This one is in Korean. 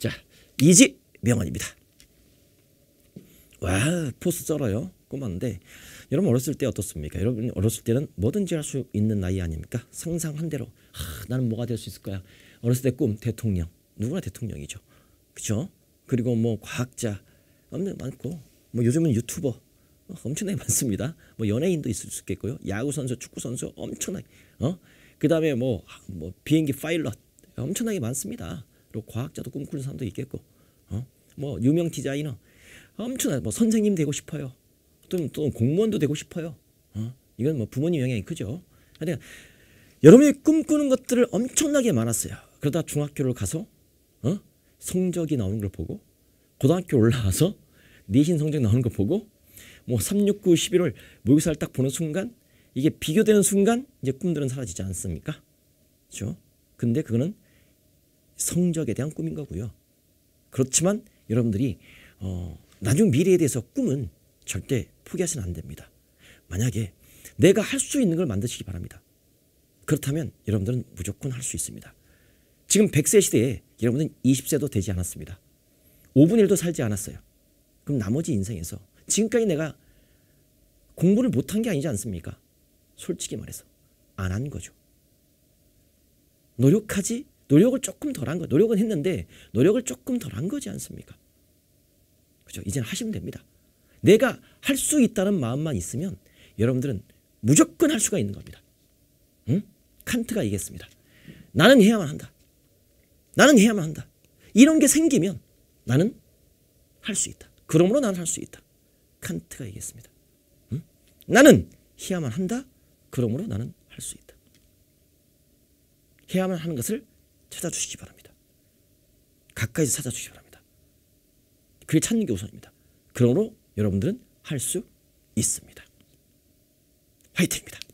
자, 이지 명언입니다. 와, 포스 썰어요. 꼬마인데 여러분 어렸을 때 어떻습니까? 여러분 어렸을 때는 뭐든지 할 수 있는 나이 아닙니까? 상상한 대로 아, 나는 뭐가 될 수 있을 거야. 어렸을 때 꿈 대통령 누구나 대통령이죠. 그렇죠? 그리고 뭐 과학자 엄청 많고 뭐 요즘은 유튜버 어, 엄청나게 많습니다. 뭐 연예인도 있을 수 있겠고요. 야구 선수, 축구 선수 엄청나게 어? 그다음에 뭐, 뭐 비행기 파일럿 엄청나게 많습니다. 그리고 과학자도 꿈꾸는 사람도 있겠고 어? 뭐 유명 디자이너 엄청난 뭐 선생님 되고 싶어요. 또는 또 공무원도 되고 싶어요. 어? 이건 뭐 부모님 영향이 크죠. 그러 여러분이 꿈꾸는 것들을 엄청나게 많았어요. 그러다 중학교를 가서 어? 성적이 나오는 걸 보고 고등학교 올라와서 내신 성적 나오는 거 보고 뭐 369, 11월 모의고사를 딱 보는 순간 이게 비교되는 순간 이제 꿈들은 사라지지 않습니까? 그렇죠? 근데 그거는 성적에 대한 꿈인 거고요. 그렇지만 여러분들이 어, 나중 미래에 대해서 꿈은 절대 포기하시면 안 됩니다. 만약에 내가 할 수 있는 걸 만드시기 바랍니다. 그렇다면 여러분들은 무조건 할 수 있습니다. 지금 100세 시대에 여러분은 20세도 되지 않았습니다. 5분의 1도 살지 않았어요. 그럼 나머지 인생에서 지금까지 내가 공부를 못한 게 아니지 않습니까? 솔직히 말해서 안 한 거죠. 노력하지 노력을 조금 덜한 거. 노력은 했는데 노력을 조금 덜 한 거지 않습니까? 그죠? 이제는 하시면 됩니다. 내가 할 수 있다는 마음만 있으면 여러분들은 무조건 할 수가 있는 겁니다. 응? 칸트가 얘기했습니다. 나는 해야만 한다. 나는 해야만 한다. 이런 게 생기면 나는 할 수 있다. 그러므로 나는 할 수 있다. 칸트가 얘기했습니다. 응? 나는 해야만 한다. 그러므로 나는 할 수 있다. 해야만 하는 것을 찾아주시기 바랍니다. 가까이서 찾아주시기 바랍니다. 그게 찾는 게 우선입니다. 그러므로 여러분들은 할 수 있습니다. 화이팅입니다.